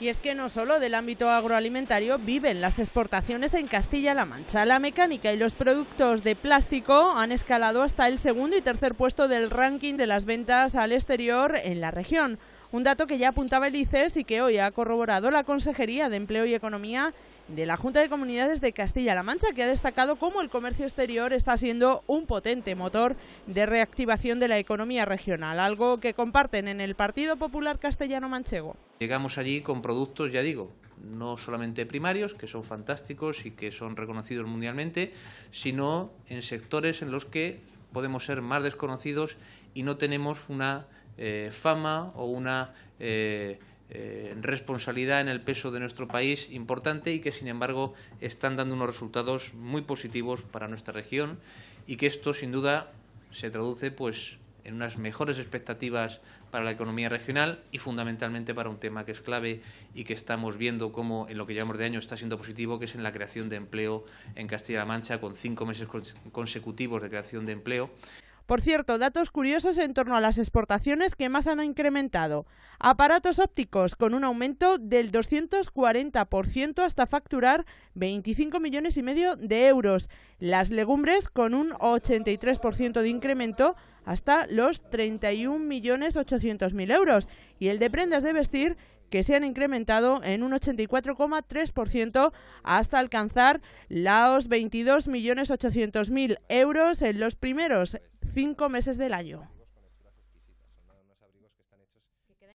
Y es que no solo del ámbito agroalimentario viven las exportaciones en Castilla-La Mancha. La mecánica y los productos de plástico han escalado hasta el segundo y tercer puesto del ranking de las ventas al exterior en la región un dato que ya apuntaba el ICES y que hoy ha corroborado la Consejería de Empleo y Economía de la Junta de Comunidades de Castilla-La Mancha, que ha destacado cómo el comercio exterior está siendo un potente motor de reactivación de la economía regional, algo que comparten en el Partido Popular Castellano-Manchego. Llegamos allí con productos, ya digo, no solamente primarios, que son fantásticos y que son reconocidos mundialmente, sino en sectores en los que podemos ser más desconocidos y no tenemos una eh, fama o una eh, eh, responsabilidad en el peso de nuestro país importante y que, sin embargo, están dando unos resultados muy positivos para nuestra región y que esto, sin duda, se traduce pues en unas mejores expectativas para la economía regional y fundamentalmente para un tema que es clave y que estamos viendo cómo, en lo que llevamos de año está siendo positivo, que es en la creación de empleo en Castilla-La Mancha, con cinco meses consecutivos de creación de empleo. Por cierto, datos curiosos en torno a las exportaciones que más han incrementado. Aparatos ópticos con un aumento del 240% hasta facturar 25 millones y medio de euros. Las legumbres con un 83% de incremento hasta los 31.800.000 euros. Y el de prendas de vestir que se han incrementado en un 84,3% hasta alcanzar los 22.800.000 euros en los primeros cinco meses del año.